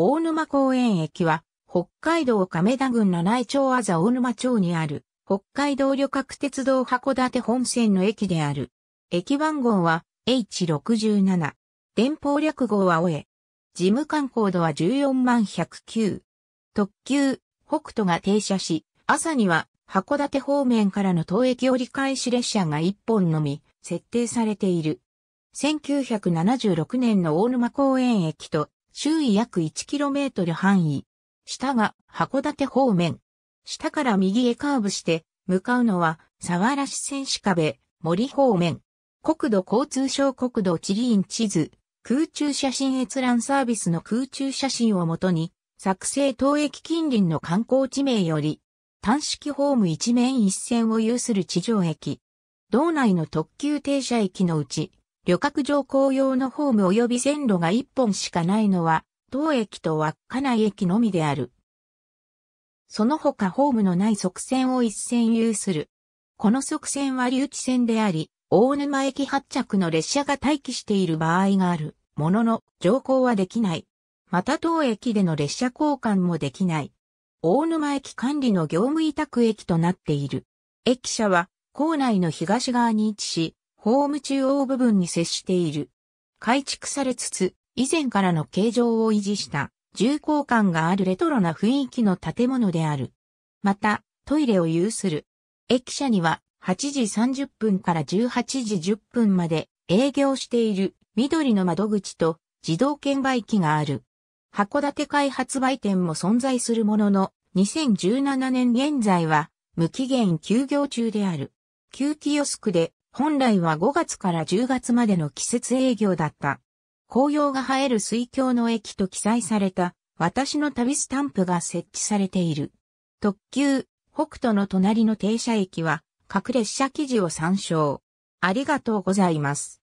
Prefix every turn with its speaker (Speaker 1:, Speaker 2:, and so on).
Speaker 1: 大沼公園駅は、北海道亀田郡七井町あざ大沼町にある、北海道旅客鉄道函館本線の駅である。駅番号は H67。電報略号は OE。事務官コードは14万109。特急、北斗が停車し、朝には函館方面からの当駅折り返し列車が1本のみ設定されている。1976年の大沼公園駅と周囲約 1km 範囲。下が函館方面。下から右へカーブして、向かうのは、沢原市選手壁、森方面。国土交通省国土地理院地図、空中写真閲覧サービスの空中写真をもとに、作成東駅近隣の観光地名より、単式ホーム一面一線を有する地上駅。道内の特急停車駅のうち、旅客乗降用のホーム及び線路が1本しかないのは、当駅と稚内駅のみである。その他ホームのない側線を一線有する。この側線は留置線であり、大沼駅発着の列車が待機している場合がある、ものの、乗降はできない。また当駅での列車交換もできない。大沼駅管理の業務委託駅となっている。駅舎は、構内の東側に位置し、ホーム中央部分に接している。改築されつつ、以前からの形状を維持した重厚感があるレトロな雰囲気の建物である。また、トイレを有する。駅舎には8時30分から18時10分まで営業している緑の窓口と自動券売機がある。函館開発売店も存在するものの、2017年現在は無期限休業中である。旧キオスクで本来は5月から10月までの季節営業だった。紅葉が映える水郷の駅と記載された私の旅スタンプが設置されている。特急、北斗の隣の停車駅は各列車記事を参照。ありがとうございます。